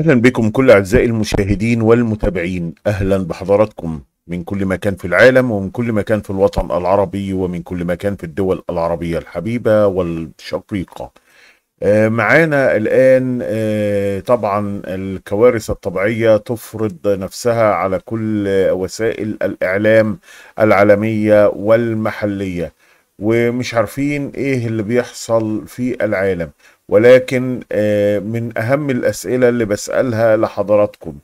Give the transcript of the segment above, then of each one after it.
اهلا بكم كل اعزائي المشاهدين والمتابعين اهلا بحضراتكم من كل مكان في العالم ومن كل مكان في الوطن العربي ومن كل مكان في الدول العربيه الحبيبه والشقيقه آه، معانا الان آه، طبعا الكوارث الطبيعيه تفرض نفسها على كل وسائل الاعلام العالميه والمحليه ومش عارفين ايه اللي بيحصل في العالم ولكن آه، من أهم الأسئلة اللي بسألها لحضراتكم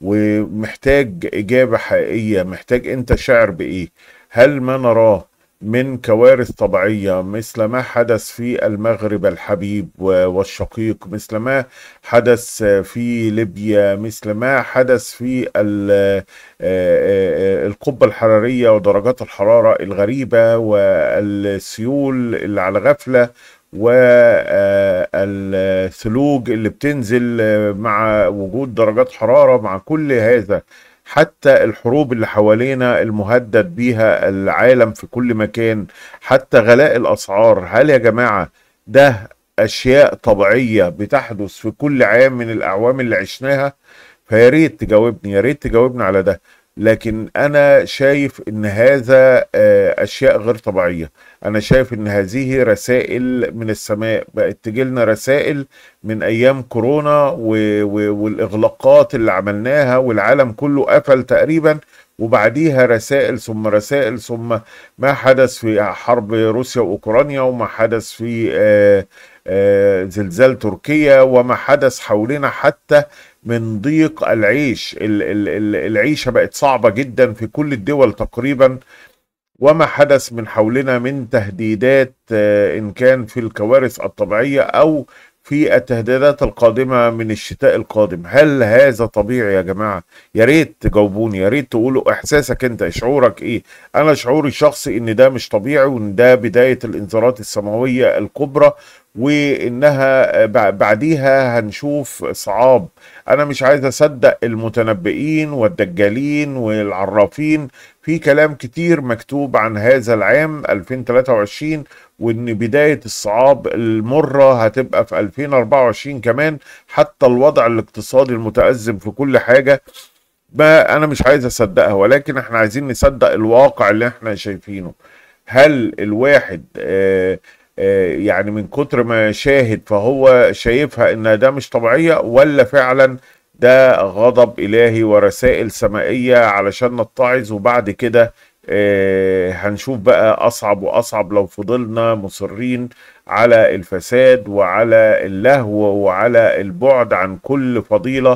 ومحتاج إجابة حقيقية محتاج أنت شعر بإيه هل ما نراه من كوارث طبيعية مثل ما حدث في المغرب الحبيب والشقيق مثل ما حدث في ليبيا مثل ما حدث في آه، آه، القبة الحرارية ودرجات الحرارة الغريبة والسيول اللي على غفلة والثلوج آه، اللي بتنزل آه، مع وجود درجات حرارة مع كل هذا حتى الحروب اللي حوالينا المهدد بيها العالم في كل مكان حتى غلاء الأسعار هل يا جماعة ده أشياء طبيعية بتحدث في كل عام من الأعوام اللي عشناها فياريت تجاوبني يا ريت تجاوبني على ده لكن انا شايف ان هذا آه، اشياء غير طبيعيه انا شايف ان هذه رسائل من السماء بقت تجيلنا رسائل من ايام كورونا والاغلاقات اللي عملناها والعالم كله قفل تقريبا وبعديها رسائل ثم رسائل ثم ما حدث في حرب روسيا وأوكرانيا وما حدث في آه، آه، زلزال تركيا وما حدث حولنا حتى من ضيق العيش العيشة بقت صعبة جدا في كل الدول تقريبا وما حدث من حولنا من تهديدات آه، إن كان في الكوارث الطبيعية أو في التهديدات القادمة من الشتاء القادم هل هذا طبيعي يا جماعة يا ريت تجاوبوني يا ريت تقولوا احساسك انت شعورك ايه انا شعوري الشخصي ان ده مش طبيعي وان ده بداية الانذارات السماوية الكبرى وانها بعديها هنشوف صعاب انا مش عايز اصدق المتنبئين والدجالين والعرافين في كلام كتير مكتوب عن هذا العام 2023 وان بداية الصعاب المرة هتبقى في 2024 كمان حتى الوضع الاقتصادي المتأزم في كل حاجة ما انا مش عايز اصدقها ولكن احنا عايزين نصدق الواقع اللي احنا شايفينه هل الواحد آه آه، يعني من كتر ما شاهد فهو شايفها انها ده مش طبيعيه ولا فعلا ده غضب الهي ورسائل سمائيه علشان نتعظ وبعد كده آه، هنشوف بقى اصعب واصعب لو فضلنا مصرين على الفساد وعلى اللهو وعلى البعد عن كل فضيله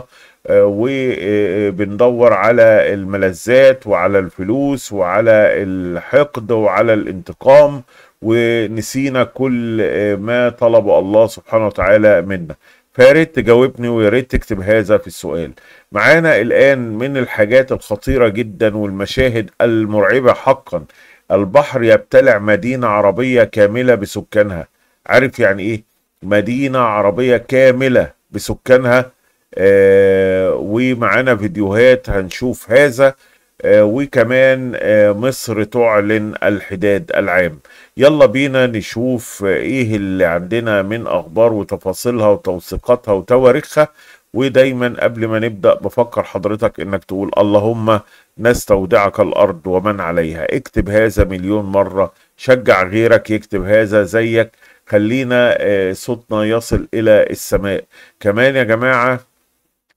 آه، وبندور على الملذات وعلى الفلوس وعلى الحقد وعلى الانتقام ونسينا كل آه، ما طلب الله سبحانه وتعالى منا فياريت تجاوبني وياريت تكتب هذا في السؤال معانا الآن من الحاجات الخطيرة جدا والمشاهد المرعبة حقا البحر يبتلع مدينة عربية كاملة بسكانها عارف يعني ايه مدينة عربية كاملة بسكانها آه ومعانا فيديوهات هنشوف هذا آه وكمان آه مصر تعلن الحداد العام يلا بينا نشوف ايه اللي عندنا من اخبار وتفاصيلها وتوثيقاتها وتواريخها ودايما قبل ما نبدا بفكر حضرتك انك تقول اللهم نستودعك الارض ومن عليها اكتب هذا مليون مره شجع غيرك يكتب هذا زيك خلينا آه، صوتنا يصل الى السماء كمان يا جماعه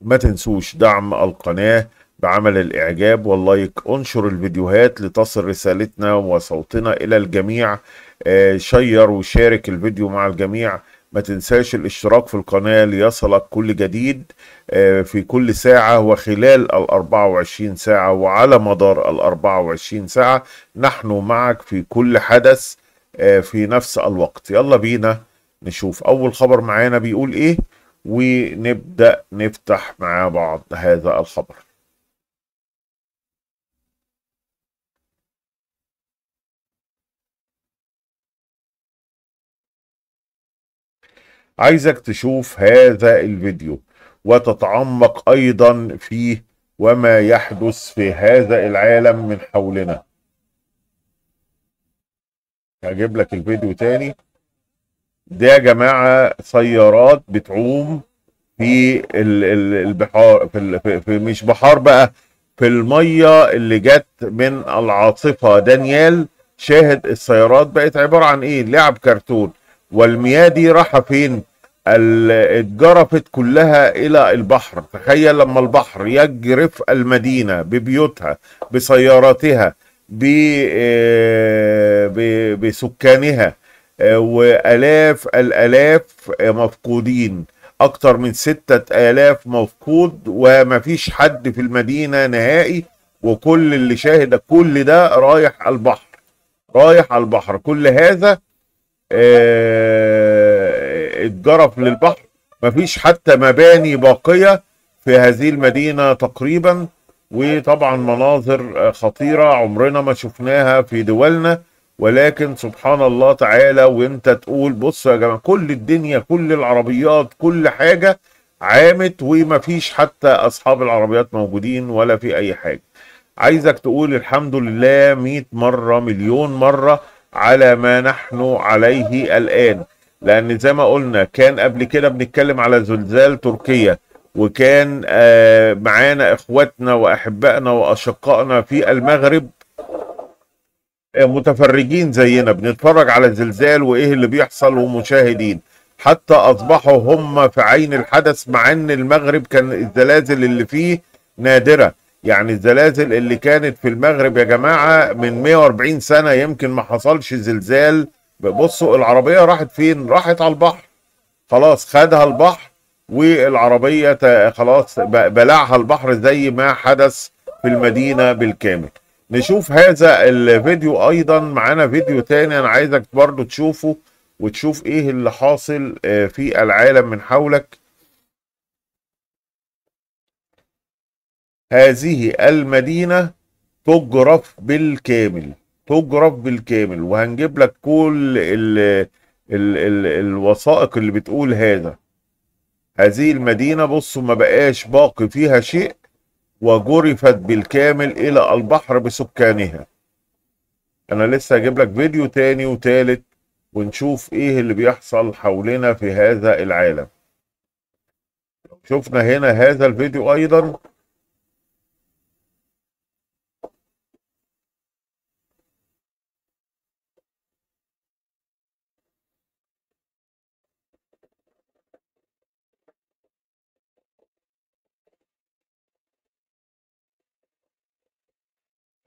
ما تنسوش دعم القناه بعمل الإعجاب واللايك انشر الفيديوهات لتصل رسالتنا وصوتنا إلى الجميع آه، شير وشارك الفيديو مع الجميع ما تنساش الاشتراك في القناة ليصلك كل جديد آه، في كل ساعة وخلال ال 24 ساعة وعلى مدار ال 24 ساعة نحن معك في كل حدث آه، في نفس الوقت يلا بينا نشوف أول خبر معانا بيقول إيه ونبدأ نفتح مع بعض هذا الخبر عايزك تشوف هذا الفيديو وتتعمق ايضا فيه وما يحدث في هذا العالم من حولنا هجيب لك الفيديو تاني ده يا جماعه سيارات بتعوم في البحار في, في مش بحار بقى في الميه اللي جت من العاصفه دانيال شاهد السيارات بقت عباره عن ايه لعب كرتون والمياه دي راحه فين اتجرفت كلها الى البحر تخيل لما البحر يجرف المدينه ببيوتها بسياراتها آه، بسكانها آه، والاف الالاف مفقودين اكتر من ستة الاف مفقود ومفيش حد في المدينة نهائي وكل اللي شاهد كل ده رايح البحر رايح البحر كل هذا اتجرف آه، للبحر مفيش حتى مباني باقية في هذه المدينة تقريبا وطبعا مناظر خطيرة عمرنا ما شفناها في دولنا ولكن سبحان الله تعالى وانت تقول بصوا يا جماعة كل الدنيا كل العربيات كل حاجة عامت ومفيش حتى أصحاب العربيات موجودين ولا في أي حاجة عايزك تقول الحمد لله مئة مرة مليون مرة على ما نحن عليه الآن لأن زي ما قلنا كان قبل كده بنتكلم على زلزال تركيا وكان آه، معانا إخواتنا وأحبائنا وأشقائنا في المغرب آه، متفرجين زينا بنتفرج على الزلزال وايه اللي بيحصل ومشاهدين حتى اصبحوا هم في عين الحدث مع ان المغرب كان الزلازل اللي فيه نادره يعني الزلازل اللي كانت في المغرب يا جماعه من 140 سنه يمكن ما حصلش زلزال بصوا العربيه راحت فين؟ راحت على البحر خلاص خدها البحر والعربيه خلاص بلعها البحر زي ما حدث في المدينه بالكامل. نشوف هذا الفيديو ايضا معانا فيديو تاني انا عايزك برضو تشوفه وتشوف ايه اللي حاصل آه، في العالم من حولك هذه المدينة تجرف بالكامل تجرف بالكامل وهنجيب لك كل الـ الـ الـ الوثائق اللي بتقول هذا هذه المدينة بصوا ما بقاش باقي فيها شيء وجرفت بالكامل إلى البحر بسكانها أنا لسه هجيب لك فيديو تاني وتالت ونشوف إيه اللي بيحصل حولنا في هذا العالم شفنا هنا هذا الفيديو أيضا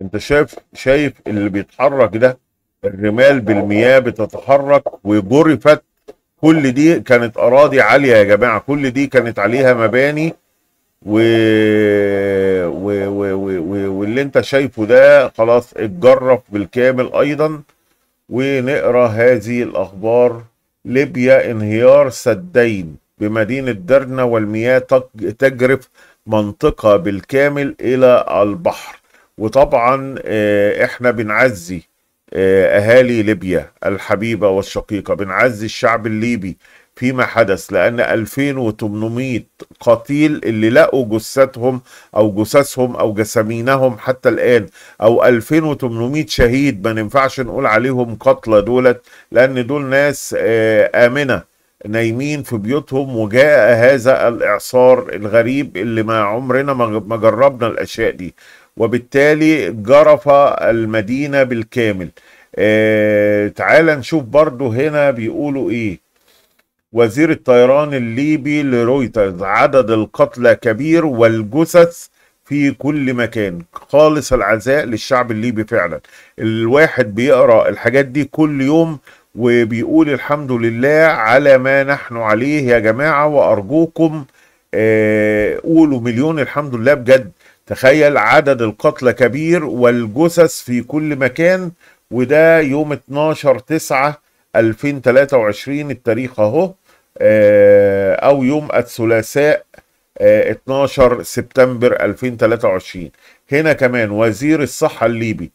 انت شايف شايف اللي بيتحرك ده الرمال بالمياه بتتحرك وجرفت كل دي كانت اراضي عاليه يا جماعه كل دي كانت عليها مباني و... و... و... و... واللي انت شايفه ده خلاص اتجرف بالكامل ايضا ونقرا هذه الاخبار ليبيا انهيار سدين بمدينه درنا والمياه تجرف منطقه بالكامل الى البحر وطبعا آه، احنا بنعزي آه، اهالي ليبيا الحبيبه والشقيقه بنعزي الشعب الليبي فيما حدث لان 2800 قتيل اللي لقوا جثتهم او جثثهم او جسامينهم حتى الان او 2800 شهيد ما ينفعش نقول عليهم قتلى دولت لان دول ناس آه، امنه نايمين في بيوتهم وجاء هذا الإعصار الغريب اللي ما عمرنا ما جربنا الأشياء دي وبالتالي جرف المدينة بالكامل آه تعال نشوف برضو هنا بيقولوا ايه وزير الطيران الليبي لرويترز عدد القتلى كبير والجثث في كل مكان خالص العزاء للشعب الليبي فعلا الواحد بيقرا الحاجات دي كل يوم وبيقول الحمد لله على ما نحن عليه يا جماعه وارجوكم آه، قولوا مليون الحمد لله بجد تخيل عدد القتلى كبير والجثث في كل مكان وده يوم 12 9 2023 التاريخ اهو آه، او يوم الثلاثاء 12 آه، سبتمبر 2023 هنا كمان وزير الصحة الليبي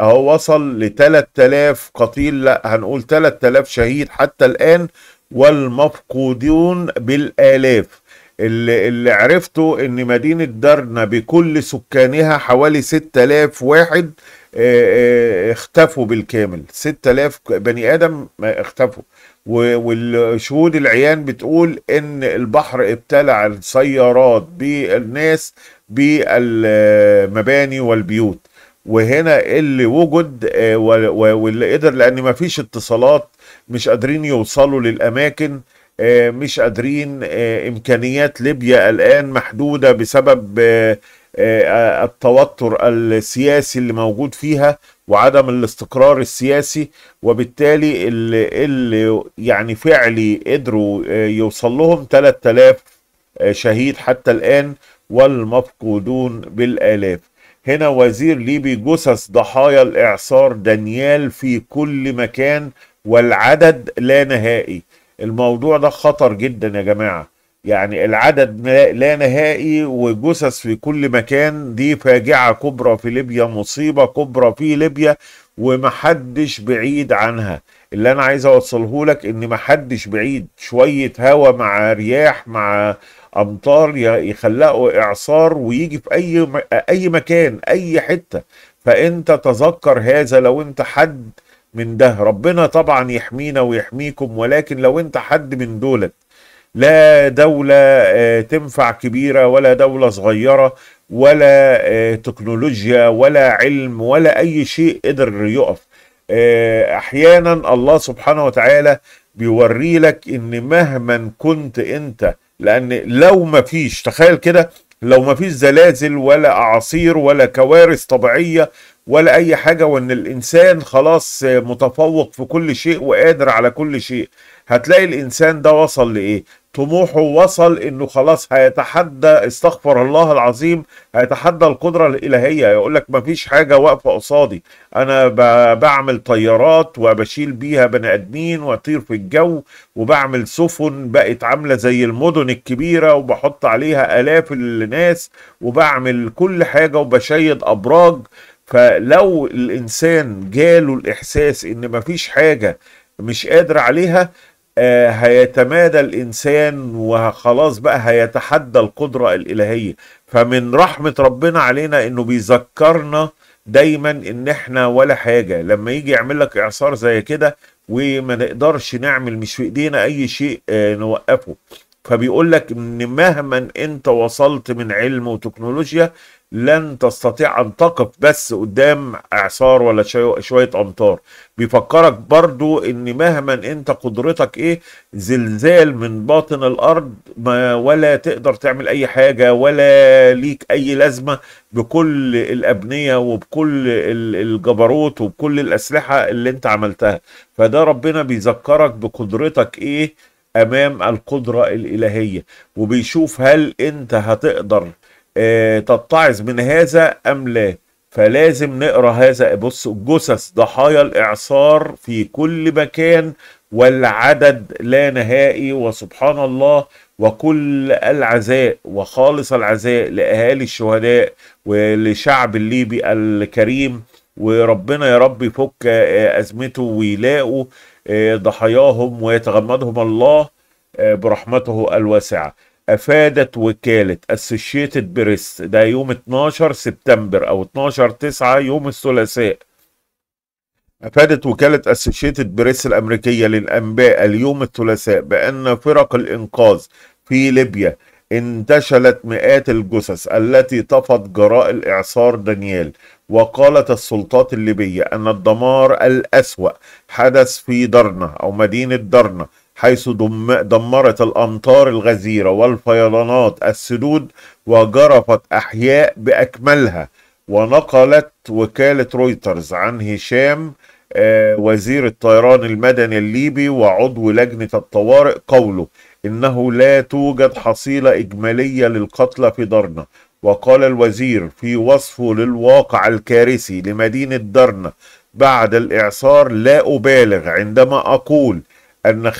اهو وصل ل 3000 قتيل لا هنقول 3000 شهيد حتى الآن والمفقودون بالآلاف اللي, اللي عرفته ان مدينة درنا بكل سكانها حوالي 6000 واحد آه، آه، اختفوا بالكامل 6000 بني ادم اختفوا والشهود العيان بتقول ان البحر ابتلع السيارات بالناس بالمباني والبيوت وهنا اللي وجد آه، واللي قدر لان ما فيش اتصالات مش قادرين يوصلوا للاماكن آه، مش قادرين آه، امكانيات ليبيا الان محدوده بسبب آه، التوتر السياسي اللي موجود فيها وعدم الاستقرار السياسي وبالتالي اللي, يعني فعلي قدروا يوصل لهم 3000 شهيد حتى الان والمفقودون بالالاف هنا وزير ليبي جثث ضحايا الاعصار دانيال في كل مكان والعدد لا نهائي الموضوع ده خطر جدا يا جماعه يعني العدد لا نهائي وجثث في كل مكان دي فاجعه كبرى في ليبيا مصيبه كبرى في ليبيا ومحدش بعيد عنها اللي انا عايز اوصله لك ان محدش بعيد شويه هوا مع رياح مع امطار يخلقوا اعصار ويجي في اي اي مكان اي حته فانت تذكر هذا لو انت حد من ده ربنا طبعا يحمينا ويحميكم ولكن لو انت حد من دولت لا دولة آه، تنفع كبيرة ولا دولة صغيرة ولا آه، تكنولوجيا ولا علم ولا أي شيء قدر يقف آه، أحيانا الله سبحانه وتعالى بيوري لك إن مهما كنت أنت لأن لو ما فيش تخيل كده لو ما فيش زلازل ولا أعاصير ولا كوارث طبيعية ولا اي حاجه وان الانسان خلاص متفوق في كل شيء وقادر على كل شيء هتلاقي الانسان ده وصل لايه طموحه وصل انه خلاص هيتحدى استغفر الله العظيم هيتحدى القدره الالهيه يقول لك مفيش حاجه واقفه قصادي انا بعمل طيارات وبشيل بيها بني ادمين واطير في الجو وبعمل سفن بقت عامله زي المدن الكبيره وبحط عليها الاف الناس وبعمل كل حاجه وبشيد ابراج فلو الانسان جاله الاحساس ان مفيش حاجه مش قادر عليها آه هيتمادى الانسان وخلاص بقى هيتحدى القدره الالهيه فمن رحمه ربنا علينا انه بيذكرنا دايما ان احنا ولا حاجه لما يجي يعمل لك اعصار زي كده وما نقدرش نعمل مش في ايدينا اي شيء آه نوقفه فبيقول لك ان مهما انت وصلت من علم وتكنولوجيا لن تستطيع ان تقف بس قدام اعصار ولا شويه امطار بيفكرك برضو ان مهما انت قدرتك ايه زلزال من باطن الارض ما ولا تقدر تعمل اي حاجه ولا ليك اي لازمه بكل الابنيه وبكل الجبروت وبكل الاسلحه اللي انت عملتها فده ربنا بيذكرك بقدرتك ايه امام القدره الالهيه وبيشوف هل انت هتقدر آه، تتعظ من هذا أم لا فلازم نقرا هذا بص جثث ضحايا الاعصار في كل مكان والعدد لا نهائي وسبحان الله وكل العزاء وخالص العزاء لاهالي الشهداء ولشعب الليبي الكريم وربنا يا رب يفك آه، ازمته ويلاقوا آه، ضحاياهم ويتغمدهم الله برحمته الواسعه افادت وكاله اسوشيتد بريس ده يوم 12 سبتمبر او 12 9 يوم الثلاثاء افادت وكاله اسوشيتد بريس الامريكيه للانباء اليوم الثلاثاء بان فرق الانقاذ في ليبيا انتشلت مئات الجثث التي طفت جراء الاعصار دانيال وقالت السلطات الليبيه ان الدمار الاسوا حدث في درنه او مدينه درنه حيث دمرت الأمطار الغزيرة والفيضانات السدود وجرفت أحياء بأكملها ونقلت وكالة رويترز عن هشام آه، وزير الطيران المدني الليبي وعضو لجنة الطوارئ قوله إنه لا توجد حصيلة إجمالية للقتلى في درنة وقال الوزير في وصفه للواقع الكارثي لمدينة درنة بعد الإعصار لا أبالغ عندما أقول أن 25%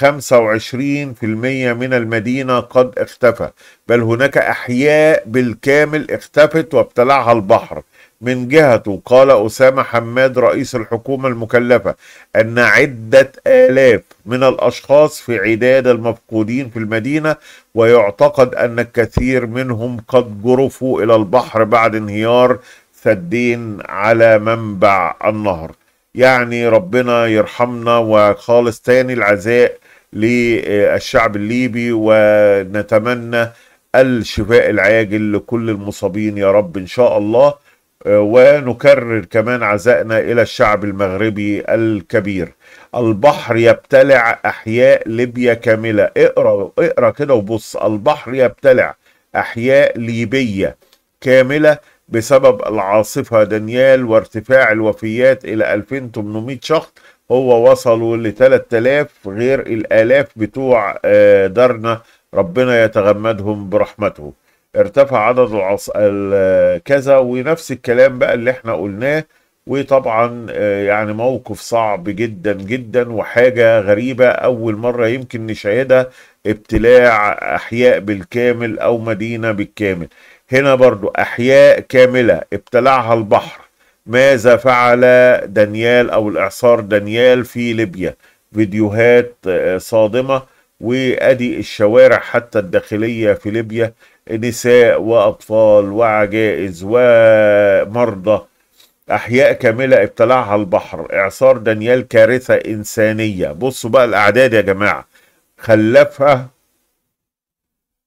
من المدينة قد اختفى بل هناك أحياء بالكامل اختفت وابتلعها البحر من جهته قال أسامة حماد رئيس الحكومة المكلفة أن عدة آلاف من الأشخاص في عداد المفقودين في المدينة ويعتقد أن الكثير منهم قد جرفوا إلى البحر بعد انهيار سدين على منبع النهر يعني ربنا يرحمنا وخالص تاني العزاء للشعب الليبي ونتمنى الشفاء العاجل لكل المصابين يا رب ان شاء الله ونكرر كمان عزائنا الى الشعب المغربي الكبير البحر يبتلع احياء ليبيا كامله اقرا اقرا كده وبص البحر يبتلع احياء ليبيه كامله بسبب العاصفة دانيال وارتفاع الوفيات إلى 2800 شخص هو وصلوا ل 3000 غير الآلاف بتوع آه، دارنا ربنا يتغمدهم برحمته ارتفع عدد العص... كذا ونفس الكلام بقى اللي احنا قلناه وطبعا آه، يعني موقف صعب جدا جدا وحاجة غريبة أول مرة يمكن نشاهدها ابتلاع أحياء بالكامل أو مدينة بالكامل هنا برضو أحياء كاملة ابتلعها البحر ماذا فعل دانيال أو الإعصار دانيال في ليبيا فيديوهات آه، صادمة وأدي الشوارع حتى الداخلية في ليبيا نساء وأطفال وعجائز ومرضى أحياء كاملة ابتلعها البحر إعصار دانيال كارثة إنسانية بصوا بقى الأعداد يا جماعة خلفها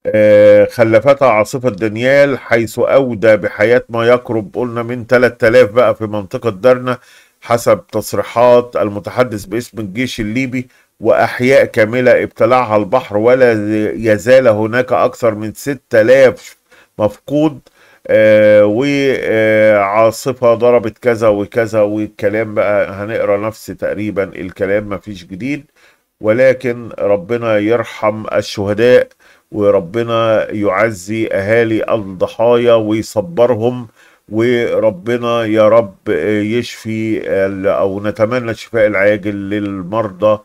آه، خلفتها عاصفة دانيال حيث أودى بحياة ما يقرب قلنا من 3000 بقى في منطقة درنة حسب تصريحات المتحدث باسم الجيش الليبي وأحياء كاملة ابتلعها البحر ولا يزال هناك أكثر من 6000 مفقود آه، وعاصفة ضربت كذا وكذا والكلام بقى هنقرا نفس تقريبا الكلام مفيش جديد ولكن ربنا يرحم الشهداء وربنا يعزي اهالي الضحايا ويصبرهم وربنا يا رب يشفي او نتمنى الشفاء العاجل للمرضى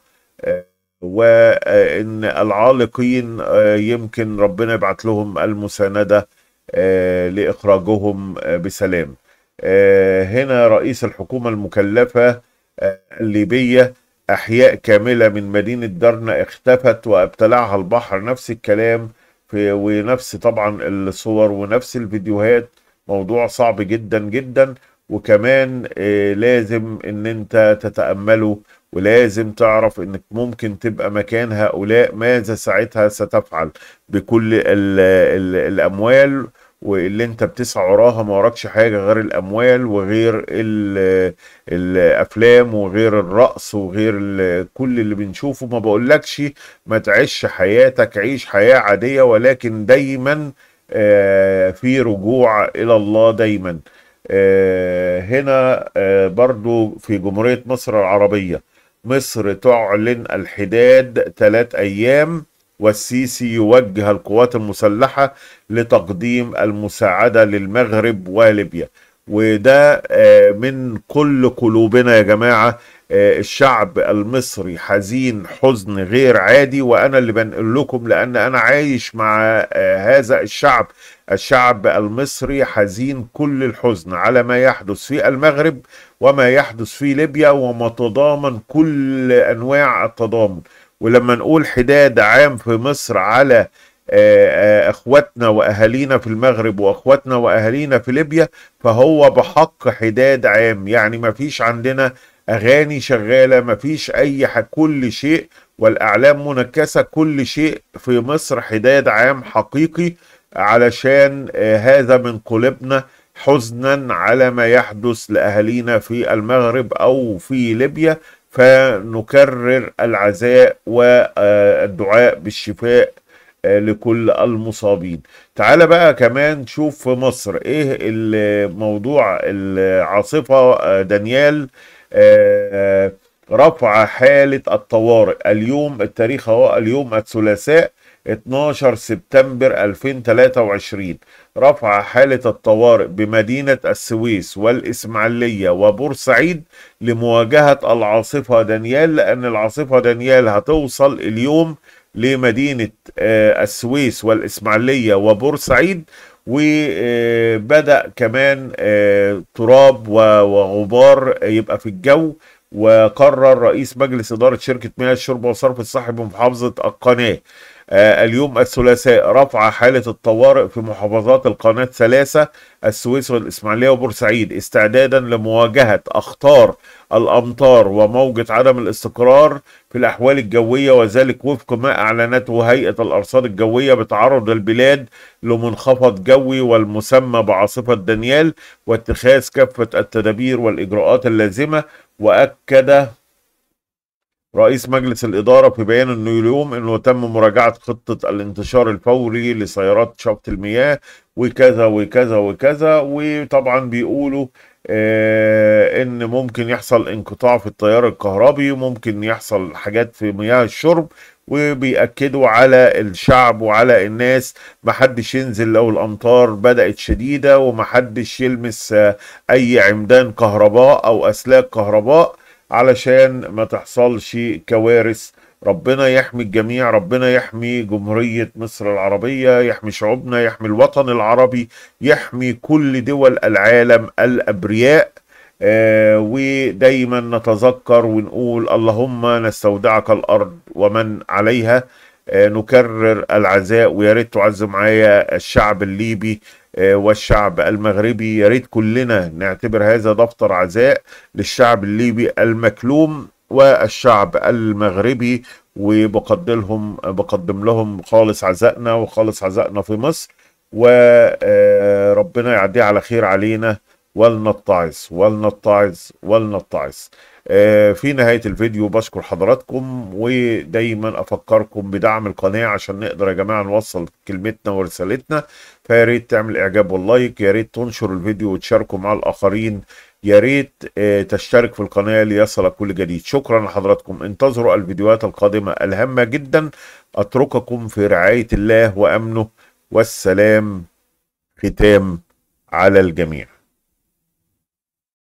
وان العالقين يمكن ربنا يبعت لهم المسانده لاخراجهم بسلام هنا رئيس الحكومه المكلفه الليبيه أحياء كاملة من مدينة درنا اختفت وابتلعها البحر نفس الكلام في ونفس طبعا الصور ونفس الفيديوهات موضوع صعب جدا جدا وكمان آه، لازم ان انت تتأمله ولازم تعرف انك ممكن تبقى مكان هؤلاء ماذا ساعتها ستفعل بكل الـ الـ الاموال واللي انت بتسعى وراها ما وراكش حاجه غير الاموال وغير الافلام وغير الرقص وغير كل اللي بنشوفه ما بقولكش ما تعيش حياتك عيش حياه عاديه ولكن دايما آه، في رجوع الى الله دايما آه، هنا آه، برضو في جمهوريه مصر العربيه مصر تعلن الحداد ثلاث ايام والسيسي يوجه القوات المسلحة لتقديم المساعدة للمغرب وليبيا وده آه، من كل قلوبنا يا جماعة آه، الشعب المصري حزين حزن غير عادي وأنا اللي بنقل لكم لأن أنا عايش مع آه، هذا الشعب الشعب المصري حزين كل الحزن على ما يحدث في المغرب وما يحدث في ليبيا ومتضامن كل أنواع التضامن ولما نقول حداد عام في مصر على آه، آه، اخواتنا واهالينا في المغرب واخواتنا واهالينا في ليبيا فهو بحق حداد عام يعني ما فيش عندنا اغاني شغاله ما فيش اي كل شيء والاعلام منكسه كل شيء في مصر حداد عام حقيقي علشان آه، هذا من قلوبنا حزنا على ما يحدث لاهالينا في المغرب او في ليبيا فنكرر العزاء والدعاء بالشفاء آه، لكل المصابين تعال بقى كمان شوف في مصر ايه الموضوع العاصفة آه، دانيال آه، رفع حالة الطوارئ اليوم التاريخ هو اليوم الثلاثاء 12 سبتمبر 2023 رفع حالة الطوارئ بمدينة السويس والإسماعيلية وبورسعيد لمواجهة العاصفة دانيال لأن العاصفة دانيال هتوصل اليوم لمدينة آه، السويس والإسماعيلية وبورسعيد وبدأ كمان آه، تراب وغبار يبقى في الجو وقرر رئيس مجلس إدارة شركة مياه الشرب والصرف الصحي بمحافظة القناة آه، اليوم الثلاثاء رفع حالة الطوارئ في محافظات القناة ثلاثة السويس والإسماعيلية وبورسعيد استعدادا لمواجهة أخطار الأمطار وموجة عدم الاستقرار في الأحوال الجوية وذلك وفق ما أعلنته هيئة الأرصاد الجوية بتعرض البلاد لمنخفض جوي والمسمى بعاصفة دانيال واتخاذ كافة التدابير والإجراءات اللازمة وأكد رئيس مجلس الإدارة في بيان أنه اليوم أنه تم مراجعة خطة الانتشار الفوري لسيارات شفط المياه وكذا وكذا وكذا وطبعا بيقولوا آه ان ممكن يحصل انقطاع في التيار الكهربي ممكن يحصل حاجات في مياه الشرب وبيأكدوا على الشعب وعلى الناس محدش ينزل لو الأمطار بدأت شديدة ومحدش يلمس آه، أي عمدان كهرباء أو أسلاك كهرباء علشان ما تحصلش كوارث ربنا يحمي الجميع ربنا يحمي جمهورية مصر العربية يحمي شعوبنا يحمي الوطن العربي يحمي كل دول العالم الأبرياء آه ودايما نتذكر ونقول اللهم نستودعك الأرض ومن عليها آه نكرر العزاء ويا ريت تعزوا معايا الشعب الليبي آه، والشعب المغربي يا ريت كلنا نعتبر هذا دفتر عزاء للشعب الليبي المكلوم والشعب المغربي وبقدلهم بقدم لهم خالص عزائنا وخالص عزائنا في مصر وربنا آه، يعديه على خير علينا ولنتعظ ولنتعظ ولنتعظ آه، في نهاية الفيديو بشكر حضراتكم ودايما أفكركم بدعم القناة عشان نقدر يا جماعة نوصل كلمتنا ورسالتنا فيا ريت تعمل إعجاب واللايك يا ريت تنشر الفيديو وتشاركه مع الآخرين يا ريت آه، تشترك في القناة ليصلك كل جديد شكرا لحضراتكم انتظروا الفيديوهات القادمة الهامة جدا أترككم في رعاية الله وأمنه والسلام ختام على الجميع